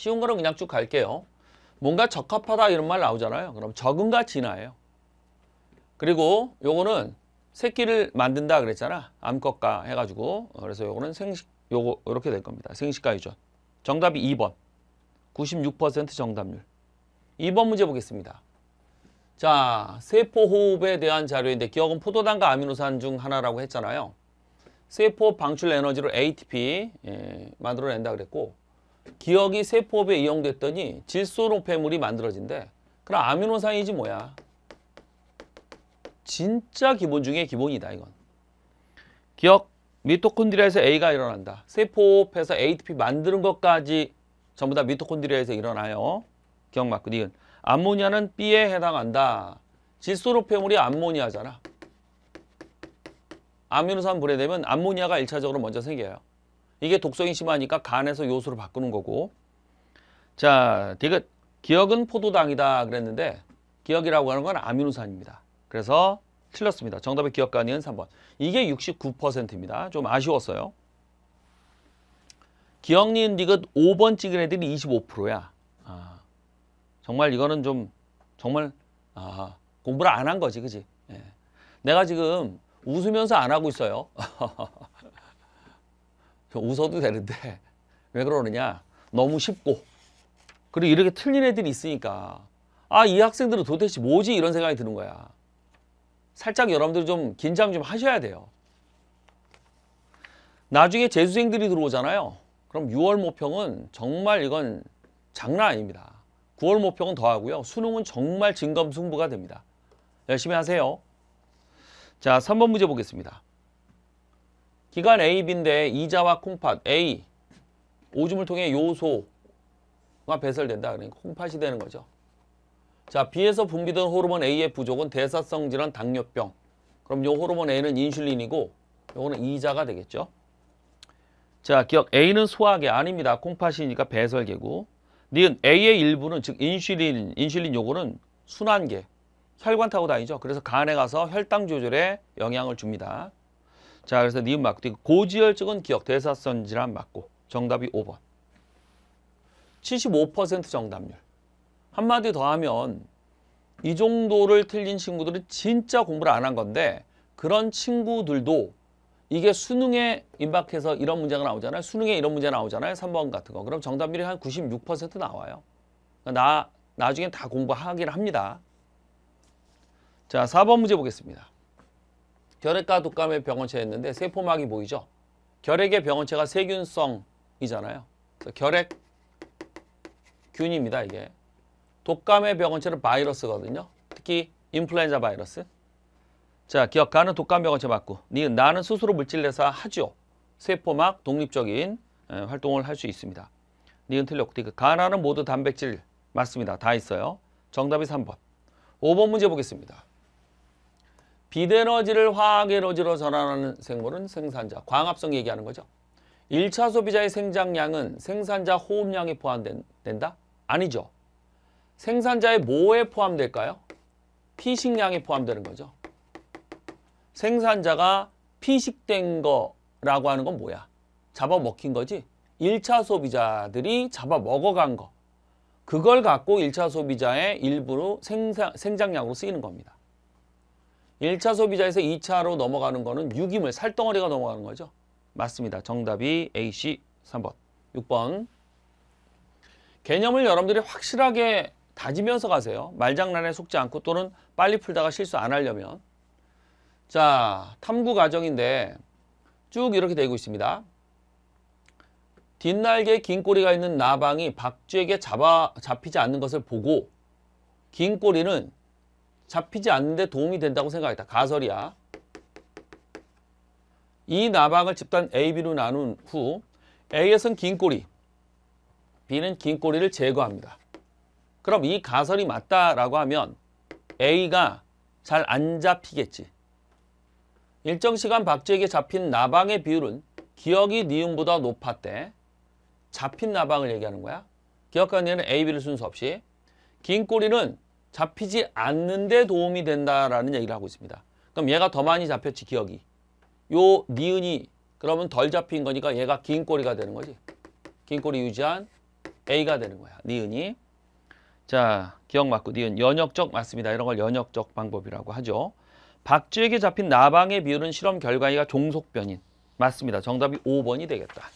쉬운 거는 그냥 쭉 갈게요. 뭔가 적합하다 이런 말 나오잖아요. 그럼 적은가 진화예요. 그리고 요거는 새끼를 만든다 그랬잖아. 암컷과 해가지고 그래서 요거는 생식 요거 이렇게 될 겁니다. 생식과 유전. 정답이 2번. 96% 정답률. 2번 문제 보겠습니다. 자, 세포호흡에 대한 자료인데 기억은 포도당과 아미노산 중 하나라고 했잖아요. 세포 방출 에너지로 ATP 예, 만들어낸다 그랬고 기억이 세포업에 이용됐더니 질소노폐물이 만들어진대. 그럼 아미노산이지 뭐야. 진짜 기본 중에 기본이다 이건. 기억 미토콘드리아에서 A가 일어난다. 세포호흡서 ATP 만드는 것까지 전부 다 미토콘드리아에서 일어나요. 기억 맞고 니은. 암모니아는 B에 해당한다. 질소노폐물이 암모니아잖아. 아미노산 분해되면 암모니아가 일차적으로 먼저 생겨요. 이게 독성이 심하니까 간에서 요소로 바꾸는 거고 자, 디귿 기억은 포도당이다 그랬는데 기억이라고 하는 건 아미노산입니다. 그래서 틀렸습니다. 정답의 기억관이은 3번. 이게 69%입니다. 좀 아쉬웠어요. 기억니은 디귿 5번 찍은 애들이 25%야. 아, 정말 이거는 좀 정말 아, 공부를 안 한 거지, 그지? 예. 내가 지금 웃으면서 안 하고 있어요. 웃어도 되는데 왜 그러느냐 너무 쉽고 그리고 이렇게 틀린 애들이 있으니까 아 이 학생들은 도대체 뭐지 이런 생각이 드는 거야 살짝 여러분들 좀 긴장 좀 하셔야 돼요 나중에 재수생들이 들어오잖아요 그럼 6월 모평은 정말 이건 장난 아닙니다 9월 모평은 더하고요 수능은 정말 진검승부가 됩니다 열심히 하세요 자 3번 문제 보겠습니다 기간 A, B인데 이자와 콩팥 A 오줌을 통해 요소가 배설된다. 그러니까 콩팥이 되는 거죠. 자, B에서 분비된 호르몬 A의 부족은 대사성 질환 당뇨병. 그럼 요 호르몬 A는 인슐린이고 요거는 이자가 되겠죠. 자, 기억 A는 소화계 아닙니다. 콩팥이니까 배설계고. 니은 A의 일부는 즉 인슐린, 인슐린 요거는 순환계. 혈관 타고 다니죠. 그래서 간에 가서 혈당 조절에 영향을 줍니다. 자, 그래서 니은 맞고 되고 지혈증은 기억, 대사선 질환 맞고 정답이 5번. 75% 정답률. 한마디 더 하면 이 정도를 틀린 친구들은 진짜 공부를 안 한 건데 그런 친구들도 이게 수능에 임박해서 이런 문제가 나오잖아요. 수능에 이런 문제 나오잖아요. 3번 같은 거. 그럼 정답률이 한 96% 나와요. 그러니까 나, 나중에다 공부하긴 합니다. 자, 4번 문제 보겠습니다. 결핵과 독감의 병원체였는데 세포막이 보이죠? 결핵의 병원체가 세균성이잖아요. 그래서 결핵 균입니다, 이게. 독감의 병원체는 바이러스거든요. 특히 인플루엔자 바이러스. 자, 기억하는 독감 병원체 맞고 니, 나는 스스로 물질 내사 하죠. 세포막 독립적인 예, 활동을 할 수 있습니다. 니은 틀렸고 그 가나는 모두 단백질 맞습니다. 다 있어요. 정답이 3번. 5번 문제 보겠습니다. 비대너지를 화학에너지로 전환하는 생물은 생산자, 광합성 얘기하는 거죠. 1차 소비자의 생장량은 생산자 호흡량에 포함된다? 아니죠. 생산자의 뭐에 포함될까요? 피식량에 포함되는 거죠. 생산자가 피식된 거라고 하는 건 뭐야? 잡아먹힌 거지. 1차 소비자들이 잡아먹어간 거. 그걸 갖고 1차 소비자의 일부로 생사, 생장량으로 쓰이는 겁니다. 1차 소비자에서 2차로 넘어가는 거는 유기물, 살덩어리가 넘어가는 거죠. 맞습니다. 정답이 A씨 3번. 6번. 개념을 여러분들이 확실하게 다지면서 가세요. 말장난에 속지 않고 또는 빨리 풀다가 실수 안 하려면. 자, 탐구 과정인데 쭉 이렇게 되고 있습니다. 뒷날개 긴 꼬리가 있는 나방이 박쥐에게 잡아, 잡히지 않는 것을 보고 긴 꼬리는 잡히지 않는데 도움이 된다고 생각했다. 가설이야. 이 나방을 집단 A, B로 나눈 후 A에선 긴 꼬리, B는 긴 꼬리를 제거합니다. 그럼 이 가설이 맞다라고 하면 A가 잘 안 잡히겠지. 일정 시간 박쥐에게 잡힌 나방의 비율은 기억이 니은보다 높았대. 잡힌 나방을 얘기하는 거야. 기억하는 얘는 A, B를 순서 없이. 긴 꼬리는 잡히지 않는데 도움이 된다라는 얘기를 하고 있습니다. 그럼 얘가 더 많이 잡혔지 기억이. 요 니은이 그러면 덜 잡힌 거니까 얘가 긴 꼬리가 되는 거지. 긴 꼬리 유지한 A가 되는 거야. 니은이. 자, 기억 맞고 니은. 연역적 맞습니다. 이런 걸 연역적 방법이라고 하죠. 박쥐에게 잡힌 나방의 비율은 실험 결과가 종속변인. 맞습니다. 정답이 5번이 되겠다.